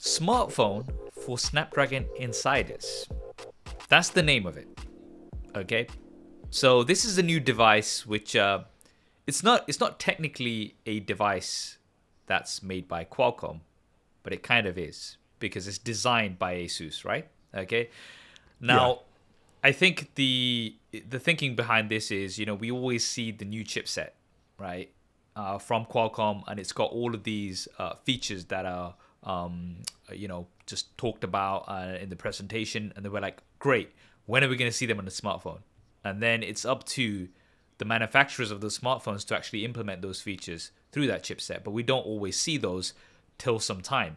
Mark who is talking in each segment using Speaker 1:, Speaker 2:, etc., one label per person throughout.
Speaker 1: smartphone for Snapdragon Insiders. That's the name of it. Okay, so this is a new device which uh, it's not it's not technically a device that's made by Qualcomm, but it kind of is because it's designed by Asus, right? Okay, now. Yeah. I think the the thinking behind this is, you know, we always see the new chipset, right, uh, from Qualcomm, and it's got all of these uh, features that are um, uh, you know, just talked about uh, in the presentation. And they were like, great, when are we going to see them on the smartphone? And then it's up to the manufacturers of those smartphones to actually implement those features through that chipset. But we don't always see those till some time.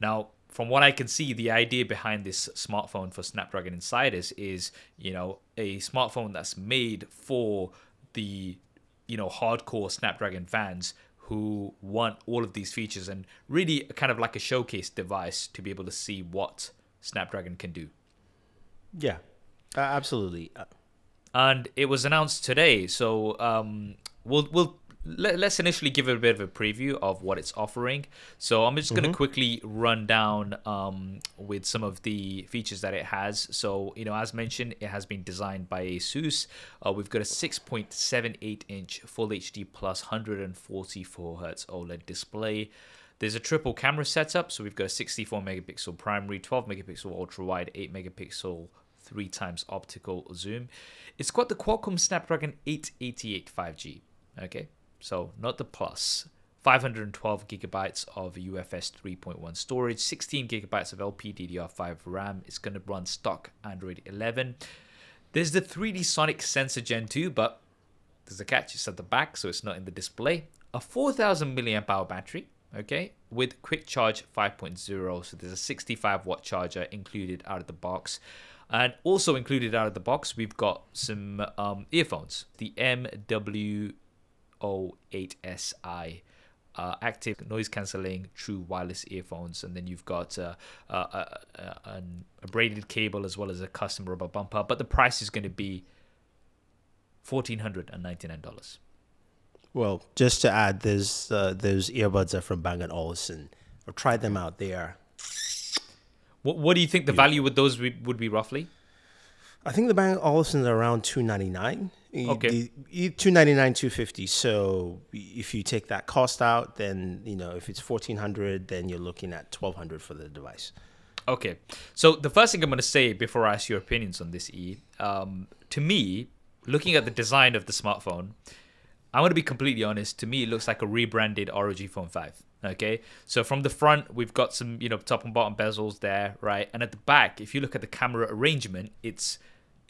Speaker 1: Now, from what I can see, the idea behind this smartphone for Snapdragon Insiders is, you know, a smartphone that's made for the, you know, hardcore Snapdragon fans who want all of these features and really kind of like a showcase device to be able to see what Snapdragon can do.
Speaker 2: Yeah, uh,
Speaker 1: absolutely. Uh- and it was announced today, so um, we'll we'll let, us initially give it a bit of a preview of what it's offering. So I'm just mm -hmm. going to quickly run down um, with some of the features that it has. So you know, as mentioned, it has been designed by ASUS. Uh, we've got a 6.78 inch Full HD plus 144 hertz OLED display. There's a triple camera setup, so we've got a 64 megapixel primary, 12 megapixel ultra wide, 8 megapixel three times optical zoom. It's got the Qualcomm Snapdragon 888 5G. Okay, so not the plus. 512 gigabytes of UFS 3.1 storage, 16 gigabytes of LPDDR5 RAM. It's going to run stock Android 11. There's the 3D Sonic Sensor Gen 2, but there's a catch. It's at the back, so it's not in the display. A 4,000 milliamp hour battery, okay, with quick charge 5.0. So there's a 65 watt charger included out of the box. And also included out of the box, we've got some um, earphones, the MW O eight si Uh, active noise cancelling true wireless earphones and then you've got uh, uh, uh, uh a braided cable as well as a custom rubber bumper but the price is going to be $1499
Speaker 2: well just to add there's those earbuds are from bang & olufsen i've tried them out they are
Speaker 1: what, what do you think the value with those would be roughly
Speaker 2: i think the bang & olufsen are around 299 Okay. Two ninety nine, two fifty. So if you take that cost out, then you know if it's fourteen hundred, then you're looking at twelve hundred for the device. Okay. So the first thing I'm going to say before I ask your opinions on this, E,
Speaker 1: um, to me, looking at the design of the smartphone, I'm going to be completely honest. To me, it looks like a rebranded ROG Phone 5. Okay. So from the front, we've got some, you know, top and bottom bezels there, right? And at the back, if you look at the camera arrangement, it's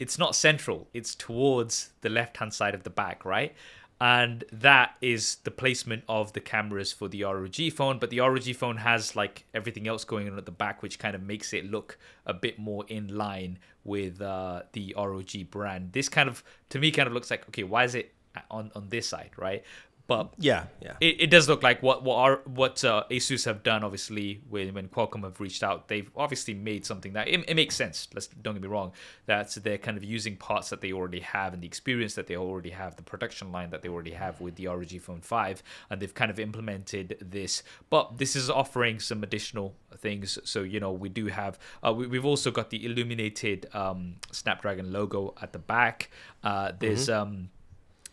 Speaker 1: it's not central, it's towards the left hand side of the back, right? And that is the placement of the cameras for the ROG phone. But the ROG phone has like everything else going on at the back, which kind of makes it look a bit more in line with uh, the ROG brand. This kind of, to me, kind of looks like, okay, why is it on on this side, right? But yeah, yeah, it, it does look like what what what uh, ASUS have done. Obviously, when when Qualcomm have reached out, they've obviously made something that it, it makes sense. Let's don't get me wrong. That they're kind of using parts that they already have and the experience that they already have, the production line that they already have with the ROG Phone Five, and they've kind of implemented this. But this is offering some additional things. So you know, we do have uh, we, have also got the illuminated um, Snapdragon logo at the back. Uh, there's mm-hmm. um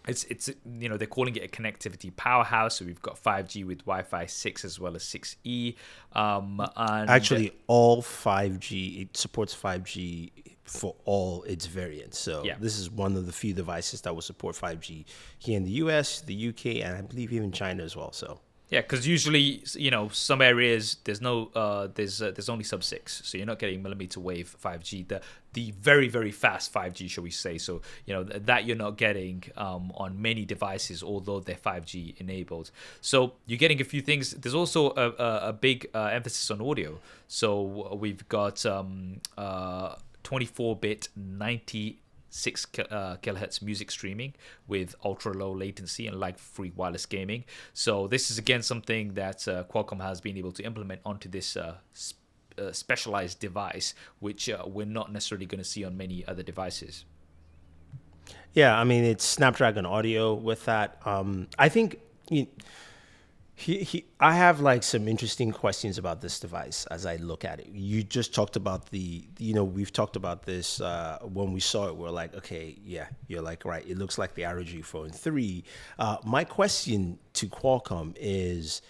Speaker 1: it's it's you know they're calling it a connectivity powerhouse. So we've got 5G with Wi-Fi 6 as well as 6E. Um, Actually,
Speaker 2: all 5G it supports 5G for all its variants. So yeah. this is one of the few devices that will support 5G here in the US, the UK, and I believe even China as well. So
Speaker 1: yeah, because usually, you know, some areas there's no, uh, there's uh, there's only sub six, so you're not getting millimeter wave 5G, the the very very fast 5G, shall we say? So you know that you're not getting um, on many devices, although they're 5G enabled. So you're getting a few things. There's also a, a, a big uh, emphasis on audio. So we've got um, uh, 24 bit 90 6 uh, kilohertz music streaming with ultra low latency and lag free wireless gaming. So, this is again something that uh, Qualcomm has been able to implement onto this. Uh, uh specialized device, which uh, we're not necessarily going to see on many other devices.
Speaker 2: Yeah, I mean it's Snapdragon audio with that. Um, I think you, he, he, I have like some interesting questions about this device as I look at it. You just talked about the, you know, we've talked about this uh, when we saw it. We are like, okay, yeah, you're like right. It looks like the ROG Phone Three. Uh, my question to Qualcomm is,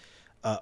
Speaker 2: uh,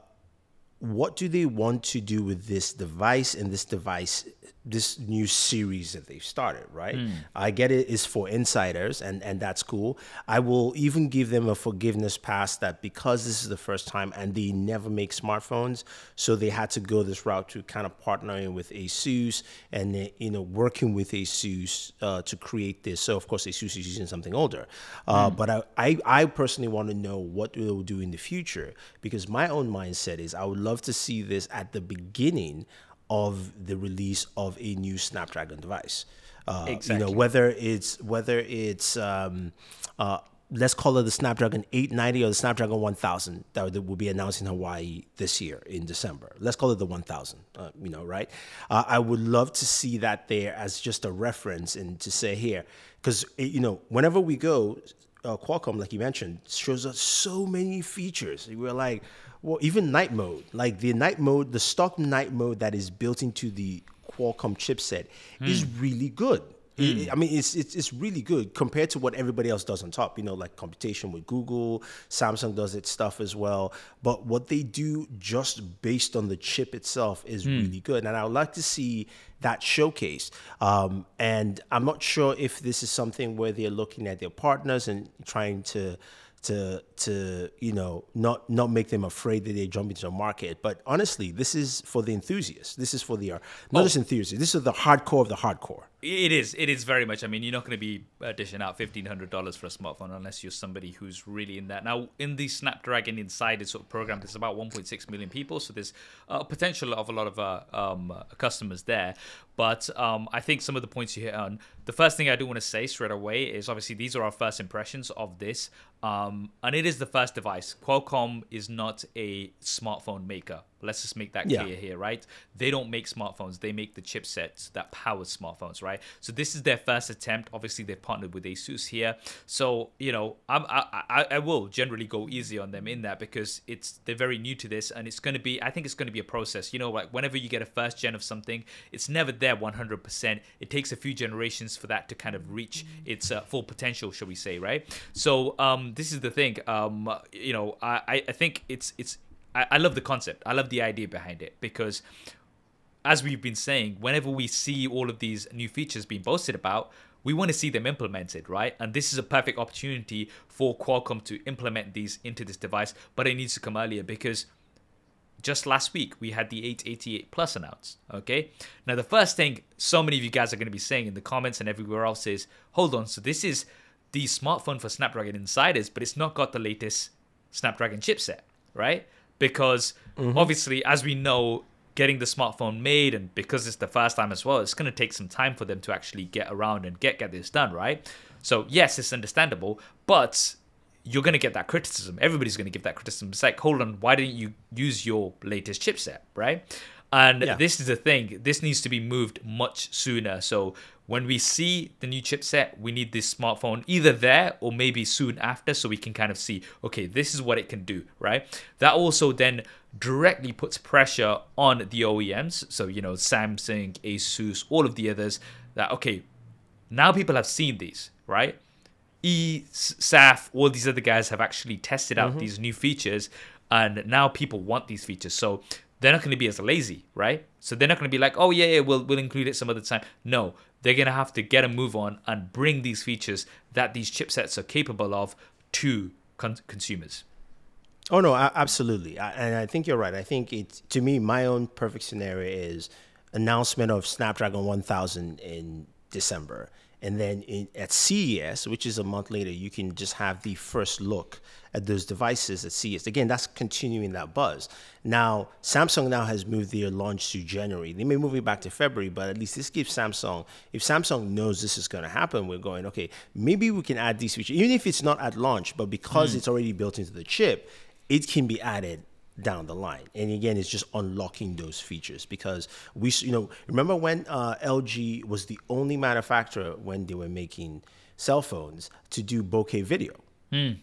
Speaker 2: what do they want to do with this device and this device this new series that they've started, right? Mm. I get it is for insiders and and that's cool. I will even give them a forgiveness pass that because this is the first time and they never make smartphones, so they had to go this route to kind of partnering with ASUS and you know working with ASUS uh, to create this. So of course ASUS is using something older, uh, mm. but I, I I personally want to know what they will do in the future because my own mindset is I would love to see this at the beginning of the release of a new Snapdragon device. Uh, exactly. You know whether it's whether it's um, uh, let's call it the Snapdragon 890 or the Snapdragon 1000 that will be announced in Hawaii this year in December. Let's call it the 1000, uh, you know, right? Uh, I would love to see that there as just a reference and to say here, because, you know, whenever we go, uh, Qualcomm, like you mentioned, shows us so many features. We're like, well, even night mode, like the night mode, the stock night mode that is built into the Qualcomm chipset mm. is hmm. really good. Mm. I mean, it's, it's, it's really good compared to what everybody else does on top. You know, like computation with Google, Samsung does its stuff as well. But what they do just based on the chip itself is mm. really good, and I would like to see that showcase. Um, and I'm not sure if this is something where they're looking at their partners and trying to to to you know not not make them afraid that they jump into the market. But honestly, this is for the enthusiasts. This is for the not oh. just enthusiasts. This is the hardcore of the hardcore.
Speaker 1: It is. It is very much. I mean, you're not going to be uh, dishing out fifteen hundred dollars for a smartphone unless you're somebody who's really in that. Now, in the Snapdragon Insider sort of program, there's about one point six million people, so there's a potential of a lot of uh, um, uh, customers there. But um, I think some of the points you hit on. The first thing I do want to say straight away is obviously these are our first impressions of this, um, and it is the first device. Qualcomm is not a smartphone maker Let's just make that yeah. clear here, right? They don't make smartphones, they make the chipsets that power smartphones, right? So this is their first attempt. Obviously, they've partnered with ASUS here. So, you know, I'm, i I, I, will generally go easy on them in that because it's they're very new to this and it's going to be, I think it's going to be a process. You know, like whenever you get a first gen of something, it's never there 100%. It takes a few generations for that to kind of reach its uh, full potential, shall we say, right? So um, this is the thing. Um, you know, I, I think it's, it's, I, I love the concept. I love the idea behind it because as we've been saying, whenever we see all of these new features being boasted about, we want to see them implemented, right? And this is a perfect opportunity for Qualcomm to implement these into this device, but it needs to come earlier because just last week we had the 888 Plus announced, okay? Now, the first thing so many of you guys are going to be saying in the comments and everywhere else is hold on, so this is the smartphone for Snapdragon Insiders, but it's not got the latest Snapdragon chipset, right? because mm-hmm. obviously, as we know, getting the smartphone made and because it's the first time as well, it's going to take some time for them to actually get around and get get this done, right? So yes, it's understandable, but you're going to get that criticism. Everybody's going to give that criticism. It's like, hold on, why didn't you use your latest chipset, right? And yeah. this is the thing. This needs to be moved much sooner. So when we see the new chipset, we need this smartphone either there or maybe soon after so we can kind of see, okay, this is what it can do, right? That also then directly puts pressure on the OEMs. So, you know, Samsung, Asus, all of the others that, okay, now people have seen these, right? E, SAF, all these other guys have actually tested out mm-hmm. these new features and now people want these features. So they're not going to be as lazy, right? So they're not going to be like, oh yeah, yeah, we'll we'll include it some other time. No, they're going to have to get a move on and bring these features that these chipsets are capable of to con- consumers.
Speaker 2: Oh no, I, absolutely, I, and I think you're right. I think it's to me my own perfect scenario is announcement of Snapdragon 1000 in December and then in, at CES, which is a month later, you can just have the first look at those devices at CES. Again, that's continuing that buzz. Now, Samsung now has moved their launch to January. They may move it back to February, but at least this gives Samsung, if Samsung knows this is going to happen, we're going, okay, maybe we can add these features, even if it's not at launch, but because mm. it's already built into the chip, it can be added down the line. And again, it's just unlocking those features because we, you know, remember when uh, LG was the only manufacturer when they were making cell phones to do bokeh video. Mm.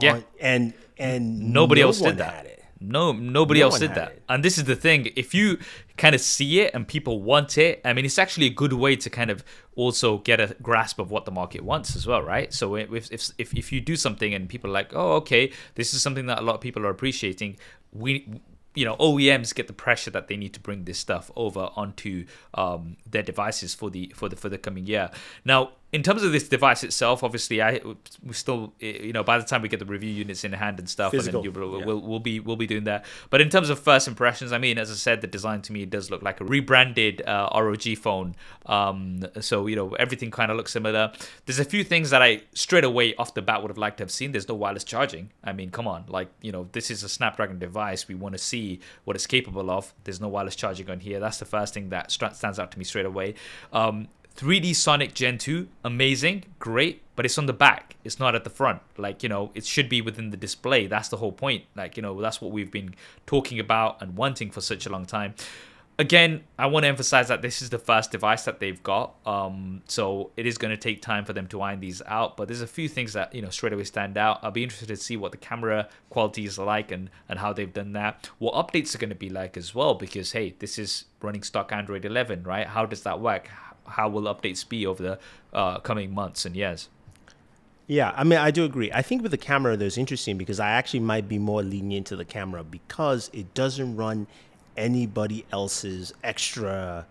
Speaker 2: Yeah. On, and and nobody no else did that. No, nobody no else did that.
Speaker 1: It. And this is the thing: if you kind of see it and people want it, I mean, it's actually a good way to kind of also get a grasp of what the market wants as well, right? So if if if, if you do something and people are like, oh, okay, this is something that a lot of people are appreciating, we you know OEMs get the pressure that they need to bring this stuff over onto um, their devices for the for the for the coming year. Now in terms of this device itself, obviously, I we still eh, you know by the time we get the review units in hand and stuff, Physical, and we'll, yeah. we'll, we'll be we'll be doing that. But in terms of first impressions, I mean, as I said, the design to me does look like a rebranded uh, ROG phone. Um, so you know everything kind of looks similar. There's a few things that I straight away off the bat would have liked to have seen. There's no wireless charging. I mean, come on, like you know this is a Snapdragon device. We want to see what it's capable of. There's no wireless charging on here. That's the first thing that stands out to me straight away. Um, 3D Sonic Gen 2, amazing, great, but it's on the back. It's not at the front. Like, you know, it should be within the display. That's the whole point. Like, you know, that's what we've been talking about and wanting for such a long time. Again, I want to emphasize that this is the first device that they've got. Um, so it is going to take time for them to iron these out. But there's a few things that, you know, straight away stand out. I'll be interested to see what the camera quality is like and, and how they've done that. What updates are going to be like as well. Because, hey, this is running stock Android 11, right? How does that work? how will updates be over the uh, coming months and years?
Speaker 2: Yeah, I mean, I do agree. I think with the camera, there's interesting because I actually might be more lenient to the camera because it doesn't run anybody else's extra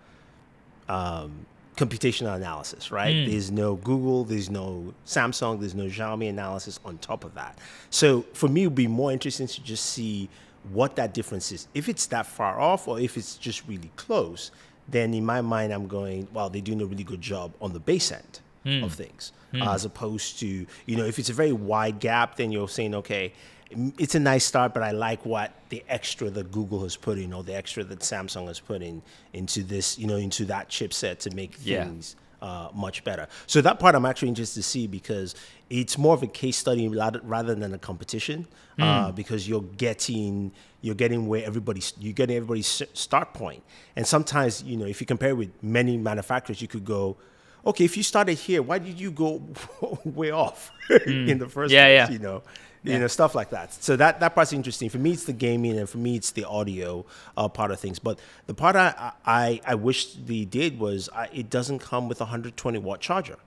Speaker 2: um, computational analysis, right? Mm. There's no Google, there's no Samsung, there's no Xiaomi analysis on top of that. So for me, it would be more interesting to just see what that difference is, if it's that far off or if it's just really close then in my mind, I'm going, Well, they're doing a really good job on the base end mm. of things, mm. as opposed to, you know, if it's a very wide gap, then you're saying, okay, it's a nice start, but I like what the extra that Google has put in or the extra that Samsung has put in into this, you know, into that chipset to make things. Yeah uh, much better. So that part I'm actually interested to see because it's more of a case study rather than a competition mm. uh, hmm. because you're getting you're getting where everybody's you're getting everybody's start point. And sometimes you know if you compare with many manufacturers, you could go. Okay, if you started here, why did you go way off mm. in the first yeah, place? Yeah. You know, yeah. you know stuff like that so that that part's interesting for me it's the gaming and for me it's the audio uh, part of things but the part i i, I wish they did was I, it doesn't come with a 120 watt charger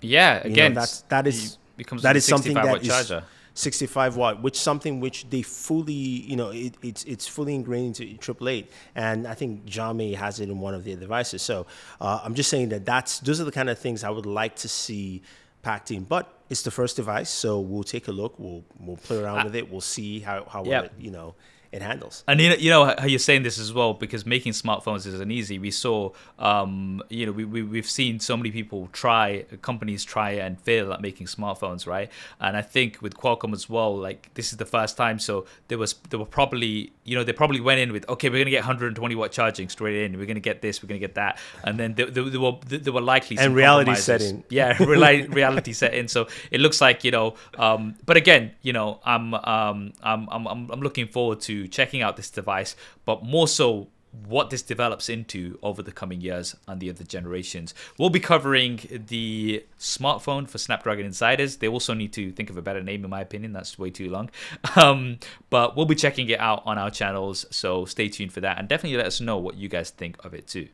Speaker 2: yeah again you know, that's that is becomes that is something that is charger. 65 watt, which something which they fully, you know, it, it's it's fully ingrained into Triple Eight, and I think Jami has it in one of their devices. So uh, I'm just saying that that's those are the kind of things I would like to see packed in. But it's the first device, so we'll take a look. We'll we'll play around I, with it. We'll see how how yep. it, you know it handles. And
Speaker 1: you know, you know how you're saying this as well because making smartphones isn't easy. We saw, um, you know, we, we we've seen so many people try, companies try and fail at making smartphones, right? And I think with Qualcomm as well, like this is the first time, so there was there were probably you know they probably went in with okay, we're gonna get 120 watt charging straight in, we're gonna get this, we're gonna get that, and then there, there, there were there were likely and reality setting, yeah, reality setting. So it looks like you know, um, but again, you know, I'm um, I'm I'm I'm looking forward to checking out this device, but more so what this develops into over the coming years and the other generations. We'll be covering the smartphone for Snapdragon Insiders. They also need to think of a better name, in my opinion. That's way too long. Um, but we'll be checking it out on our channels, so stay tuned for that. And definitely let us know what you guys think of it too.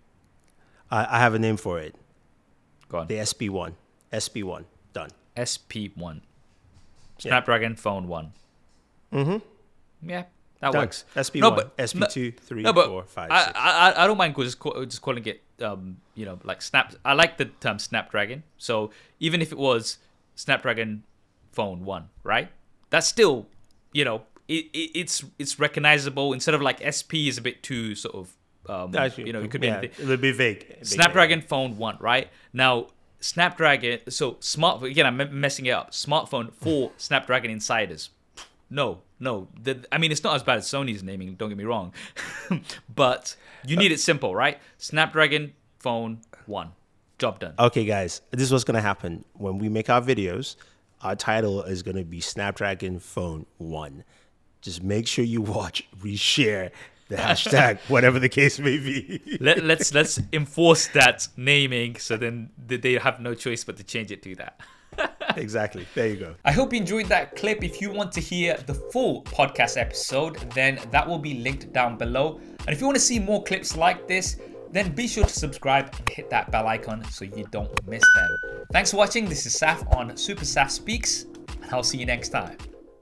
Speaker 2: I, I have a name for it. Go on. The SP1.
Speaker 1: SP1. Done. SP1. Snapdragon yeah. Phone 1. Mm-hmm. Yeah, that Doug, works. SP1, no, but, SP2, no, 3, no, but 4, 5, I, 6. I, I don't mind just, call, just calling it, um, you know, like Snap. I like the term Snapdragon. So even if it was Snapdragon Phone 1, right? That's still, you know, it, it, it's it's recognizable. Instead of like SP is a bit too sort of, um, you know, it could yeah, be anything. It would be vague. Snapdragon vague. Phone 1, right? Now, Snapdragon, so smart, again, I'm messing it up. Smartphone for Snapdragon insiders no, no. The, I mean, it's not as bad as Sony's naming. Don't get me wrong, but you need it simple, right? Snapdragon phone one, job done.
Speaker 2: Okay, guys, this is what's gonna happen when we make our videos. Our title is gonna be Snapdragon Phone One. Just make sure you watch, reshare, the hashtag, whatever the case may be.
Speaker 1: Let, let's, let's enforce that naming, so then they have no choice but to change it to that. exactly. There you go. I hope you enjoyed that clip. If you want to hear the full podcast episode, then that will be linked down below. And if you want to see more clips like this, then be sure to subscribe and hit that bell icon so you don't miss them. Thanks for watching. This is Saf on Super Saf Speaks, and I'll see you next time.